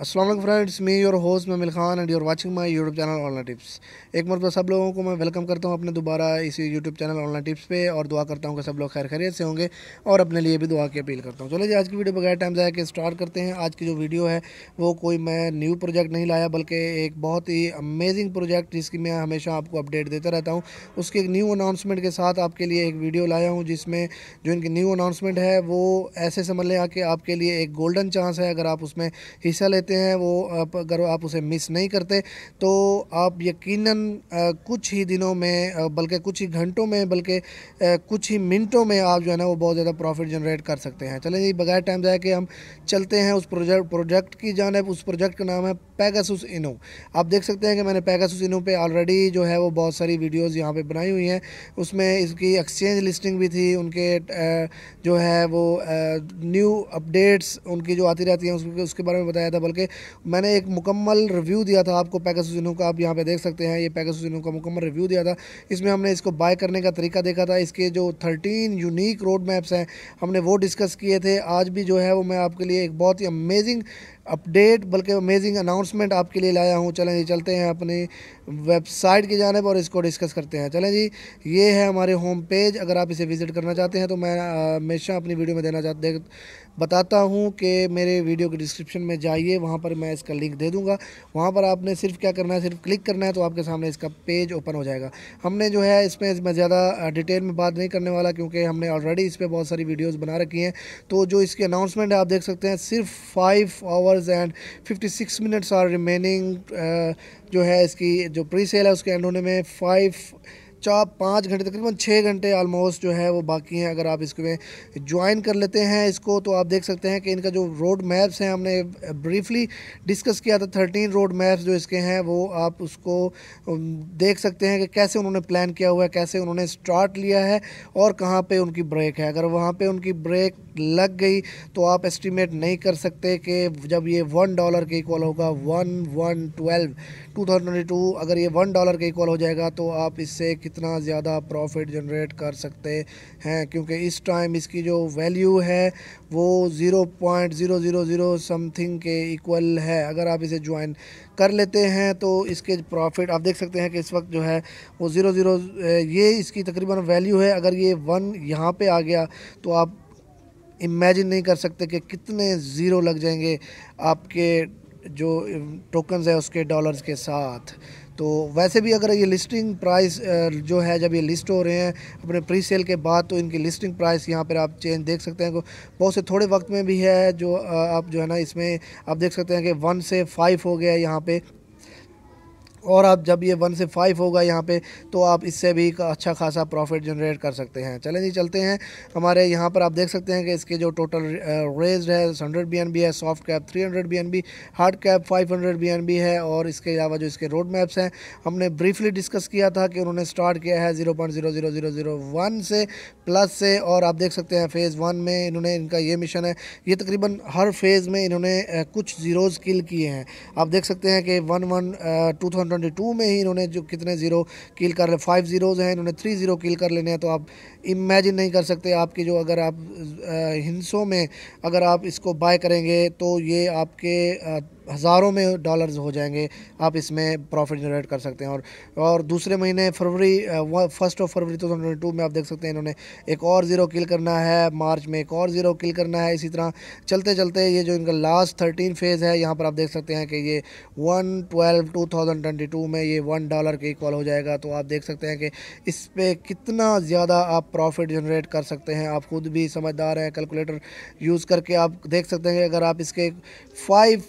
Aslam friends me your host Mamil Khan and you're watching my YouTube channel online tips एक मरतबा सब लोगों को मैं वेलकम करता हूं अपने दोबारा इसी यूट्यूब चैनल ऑनलाइन टिप्स पे और दुआ करता हूं कि सब लोग खैर खैरियत से होंगे और अपने लिए भी दुआ की अपील करता हूं चलो जी आज की वीडियो बगैर टाइम जाए कि स्टार्ट करते हैं आज की जो वीडियो है वो कोई मैं न्यू प्रोजेक्ट नहीं लाया बल्कि एक बहुत ही अमेजिंग प्रोजेक्ट जिसकी मैं हमेशा आपको अपडेट देता रहता हूँ उसके न्यू अनाउंसमेंट के साथ आपके लिए एक वीडियो लाया हूँ जिसमें जो इनकी न्यू अनाउंसमेंट है वो ऐसे समझ लें आके आपके लिए एक गोल्डन चांस है अगर आप उसमें हिस्सा लेते लेते हैं वो आप अगर आप उसे मिस नहीं करते तो आप यकीन कुछ ही दिनों में बल्कि कुछ ही घंटों में बल्कि कुछ ही मिनटों में आप जो है ना वो बहुत ज़्यादा प्रॉफिट जनरेट कर सकते हैं चले जी बगैर टाइम जाए कि हम चलते हैं उस प्रोजेक्ट प्रोजेक्ट की जानब उस प्रोजेक्ट का नाम है पैगासुस इनो आप देख सकते हैं कि मैंने पैगासुस इनो पे ऑलरेडी जो है वो बहुत सारी वीडियोज यहाँ पर बनाई हुई हैं उसमें इसकी एक्सचेंज लिस्टिंग भी थी उनके जो है वो न्यू अपडेट्स उनकी जो आती रहती हैं उसके बारे में बताया था बल्कि के मैंने एक मुकम्मल रिव्यू दिया था आपको पैकेज जिनों का आप यहाँ पे देख सकते हैं ये पैकेज जिनों का मुकम्मल रिव्यू दिया था इसमें हमने इसको बाय करने का तरीका देखा था इसके जो थर्टीन यूनिक रोड मैप्स हैं हमने वो डिस्कस किए थे आज भी जो है वो मैं आपके लिए एक बहुत ही अमेजिंग अपडेट बल्कि अमेजिंग अनाउंसमेंट आपके लिए लाया हूँ चलें जी चलते हैं अपने वेबसाइट की जानब और इसको डिस्कस करते हैं चलें जी ये है हमारे होम पेज अगर आप इसे विज़िट करना चाहते हैं तो मैं हमेशा अपनी वीडियो में देना चाहते दे, बताता हूँ कि मेरे वीडियो के डिस्क्रिप्शन में जाइए वहाँ पर मैं इसका लिंक दे दूँगा वहाँ पर आपने सिर्फ क्या करना है सिर्फ क्लिक करना है तो आपके सामने इसका पेज ओपन हो जाएगा हमने जो है इसमें इसमें ज़्यादा डिटेल में बात नहीं करने वाला क्योंकि हमने ऑलरेडी इस पर बहुत सारी वीडियोज़ बना रखी हैं तो जो इसके अनाउंसमेंट है आप देख सकते हैं सिर्फ five hour hours and 56 minutes और रिमेनिंग जो है इसकी जो प्री सेल है उसके एंड होने में फाइव चार पाँच घंटे तकरीबन छः घंटे आलमोस्ट जो है वो बाकी हैं अगर आप इसमें ज्वाइन कर लेते हैं इसको तो आप देख सकते हैं कि इनका जो रोड मैप्स हैं हमने ब्रीफली डिस्कस किया था थर्टीन रोड मैप्स जो इसके हैं वो आप उसको देख सकते हैं कि कैसे उन्होंने प्लान किया हुआ है कैसे उन्होंने स्टार्ट लिया है और कहाँ पर उनकी ब्रेक है अगर वहाँ पर उनकी ब्रेक लग गई तो आप एस्टिमेट नहीं कर सकते कि जब ये वन डॉलर के इक्वल होगा one one twelve two thousand two अगर ये वन डॉलर के इक्वल हो जाएगा तो आप इससे कितना ज़्यादा प्रॉफिट जनरेट कर सकते हैं क्योंकि इस टाइम इसकी जो वैल्यू है वो zero point zero zero zero something के इक्वल है अगर आप इसे ज्वाइन कर लेते हैं तो इसके प्रॉफिट आप देख सकते हैं कि इस वक्त जो है वो ज़ीरो ज़ीरो ये इसकी तकरीबन वैल्यू है अगर ये वन यहाँ पे आ गया तो आप इमेजिन नहीं कर सकते कि कितने ज़ीरो लग जाएंगे आपके जो टोकन्स है उसके डॉलर्स के साथ तो वैसे भी अगर ये लिस्टिंग प्राइस जो है जब ये लिस्ट हो रहे हैं अपने प्री सेल के बाद तो इनकी लिस्टिंग प्राइस यहाँ पर आप चेंज देख सकते हैं बहुत से थोड़े वक्त में भी है जो आप जो है ना इसमें आप देख सकते हैं कि वन से फाइव हो गया यहाँ पर और आप जब ये वन से फाइव होगा यहाँ पे तो आप इससे भी अच्छा खासा प्रॉफिट जनरेट कर सकते हैं चलें जी चलते हैं हमारे यहाँ पर आप देख सकते हैं कि इसके जो टोटल रेज है हंड्रेड बी है soft cap three hundred B hard cap five hundred B है और इसके अलावा जो इसके रोड मैप्स हैं हमने ब्रीफली डिस्कस किया था कि उन्होंने स्टार्ट किया है zero point zero zero zero zero one से प्लस से और आप देख सकते हैं फ़ेज़ वन में इन्होंने इनका ये मिशन है ये तकरीबन हर फेज़ में इन्होंने कुछ ज़ीरोज़ किल किए हैं आप देख सकते हैं कि वन वन टू थाउजेंड 2022 में ही इन्होंने जो कितने ज़ीरो किल कर फाइव ज़ीरोज़ हैं इन्होंने थ्री ज़ीरो किल कर लेने हैं तो आप इमेजिन नहीं कर सकते आपके जो अगर आप हिंसों में अगर आप इसको बाय करेंगे तो ये आपके हज़ारों में डॉलर्स हो जाएंगे आप इसमें प्रॉफिट जनरेट कर सकते हैं और और दूसरे महीने फरवरी first of February two thousand two में आप देख सकते हैं इन्होंने एक और ज़ीरो किल करना है मार्च में एक और ज़ीरो किल करना है इसी तरह चलते चलते ये जो इनका लास्ट थर्टीन फेज़ है यहाँ पर आप देख सकते हैं कि ये one twelve two thousand twenty two में ये वन डॉलर के इक्वल हो जाएगा तो आप देख सकते हैं कि इस पर कितना ज़्यादा आप प्रॉफिट जनरेट कर सकते हैं आप खुद भी समझदार हैं कैलकुलेटर यूज़ करके आप देख सकते हैं कि अगर आप इसके फाइव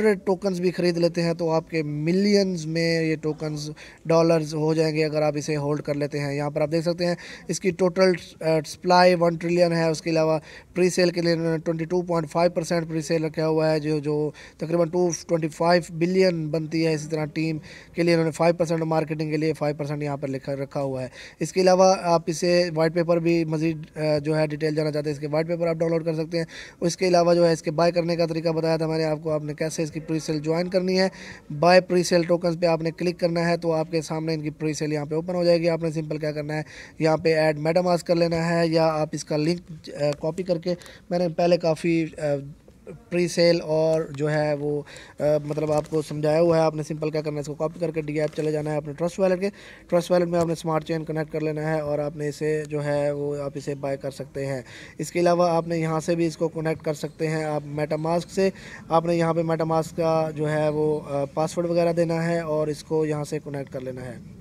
हंड्रेड टोकन्स भी ख़रीद लेते हैं तो आपके मिलियंस में ये टोकन्स डॉलर्स हो जाएंगे अगर आप इसे होल्ड कर लेते हैं यहाँ पर आप देख सकते हैं इसकी टोटल सप्लाई वन ट्रिलियन है उसके अलावा प्री सेल के लिए उन्होंने twenty two point five percent pre sale रखा हुआ है जो जो तकरीबन टू ट्वेंटी फाइव बिलियन बनती है इसी तरह टीम के लिए उन्होंने फाइव परसेंट मार्केटिंग के लिए फाइव परसेंट यहाँ पर लिखा रखा हुआ है इसके अलावा आप इसे वाइट पेपर भी मजीद uh, जो है डिटेल जाना चाहते हैं इसके वाइट पेपर आप डाउनलोड कर सकते हैं उसके अलावा जो है इसके बाय करने का तरीका बताया था मैंने आपको आपने कैसे इसकी प्री सेल ज्वाइन करनी है बाय प्री सेल टोकन्स पे आपने क्लिक करना है तो आपके सामने इनकी प्री सेल यहाँ पे ओपन हो जाएगी आपने सिंपल क्या करना है यहाँ पे ऐड आज कर लेना है या आप इसका लिंक कॉपी करके मैंने पहले काफ़ी प्री सेल और जो है वो आ, मतलब आपको समझाया हुआ है आपने सिंपल क्या करना है इसको कॉपी करके डी ऐप चले जाना है अपने ट्रस्ट वैलेट के ट्रस्ट वैलेट में आपने स्मार्ट चेन कनेक्ट कर लेना है और आपने इसे जो है वो आप इसे बाय कर सकते हैं इसके अलावा आपने यहाँ से भी इसको कनेक्ट कर सकते हैं आप मेटामास्क से आपने यहाँ पर मेटामास्क का जो है वो पासवर्ड वगैरह देना है और इसको यहाँ से कनेक्ट कर लेना है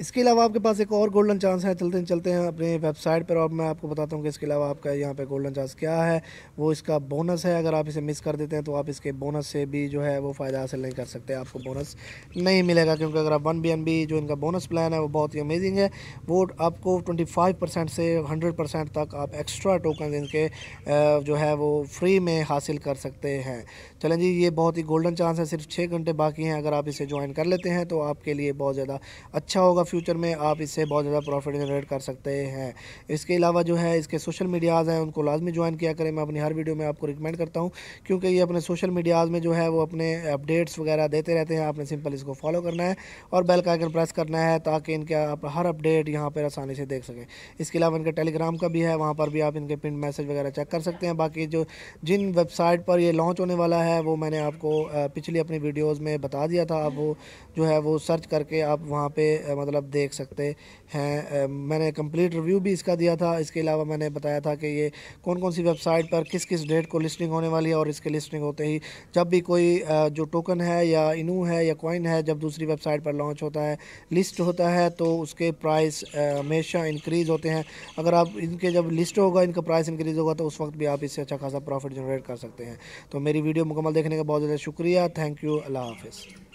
इसके अलावा आपके पास एक और गोल्डन चांस है चलते हैं चलते हैं अपने वेबसाइट पर और मैं आपको बताता हूँ कि इसके अलावा आपका यहाँ पे गोल्डन चांस क्या है वो इसका बोनस है अगर आप इसे मिस कर देते हैं तो आप इसके बोनस से भी जो है वो फ़ायदा हासिल नहीं कर सकते आपको बोनस नहीं मिलेगा क्योंकि अगर आप वन बी जो इनका बोनस प्लान है वो बहुत ही अमेजिंग है वो आपको ट्वेंटी से हंड्रेड तक आप एक्स्ट्रा टोकन इनके जो है वो फ्री में हासिल कर सकते हैं चलें जी ये बहुत ही गोल्डन चांस है सिर्फ छः घंटे बाकी हैं अगर आप इसे ज्वाइन कर लेते हैं तो आपके लिए बहुत ज़्यादा अच्छा होगा फ्यूचर में आप इससे बहुत ज़्यादा प्रॉफिट जनरेट कर सकते हैं इसके अलावा जो है इसके सोशल मीडियाज़ हैं उनको लाजमी ज्वाइन किया करें मैं अपनी हर वीडियो में आपको रिकमेंड करता हूँ क्योंकि ये अपने सोशल मीडियाज़ में जो है वो अपने अपडेट्स वगैरह देते रहते हैं आपने सिंपल इसको फॉलो करना है और बेल का आइकन प्रेस करना है ताकि इनके आप हर अपडेट यहाँ पर आसानी से देख सकें इसके अलावा इनका टेलीग्राम का भी है वहाँ पर भी आप इनके प्रिंट मैसेज वगैरह चेक कर सकते हैं बाकी जो जिन वेबसाइट पर ये लॉन्च होने वाला है वो मैंने आपको पिछली अपनी वीडियोज़ में बता दिया था आप वो जो है वो सर्च करके आप वहाँ पर मतलब मतलब आप देख सकते हैं मैंने कंप्लीट रिव्यू भी इसका दिया था इसके अलावा मैंने बताया था कि ये कौन कौन सी वेबसाइट पर किस किस डेट को लिस्टिंग होने वाली है और इसके लिस्टिंग होते ही जब भी कोई जो टोकन है या इनू है या कॉइन है जब दूसरी वेबसाइट पर लॉन्च होता है लिस्ट होता है तो उसके प्राइस हमेशा इंक्रीज़ होते हैं अगर आप इनके जब लिस्ट होगा इनका प्राइस इंक्रीज़ होगा तो उस वक्त भी आप इससे अच्छा खासा प्रॉफिट जनरेट कर सकते हैं तो मेरी वीडियो मुकम्मल देखने का बहुत ज़्यादा शुक्रिया थैंक यू अल्लाह हाफिज़